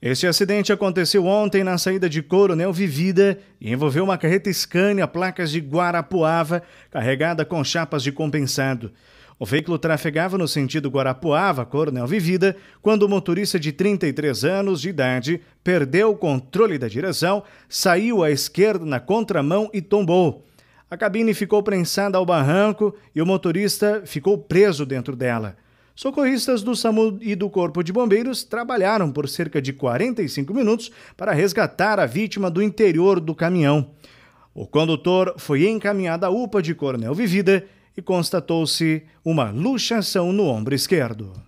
Este acidente aconteceu ontem na saída de Coronel Vivida e envolveu uma carreta Scania placas de Guarapuava carregada com chapas de compensado. O veículo trafegava no sentido Guarapuava, Coronel Vivida, quando o motorista de 33 anos de idade perdeu o controle da direção, saiu à esquerda na contramão e tombou. A cabine ficou prensada ao barranco e o motorista ficou preso dentro dela. Socorristas do SAMU e do Corpo de Bombeiros trabalharam por cerca de 45 minutos para resgatar a vítima do interior do caminhão. O condutor foi encaminhado à UPA de Coronel Vivida e constatou-se uma luxação no ombro esquerdo.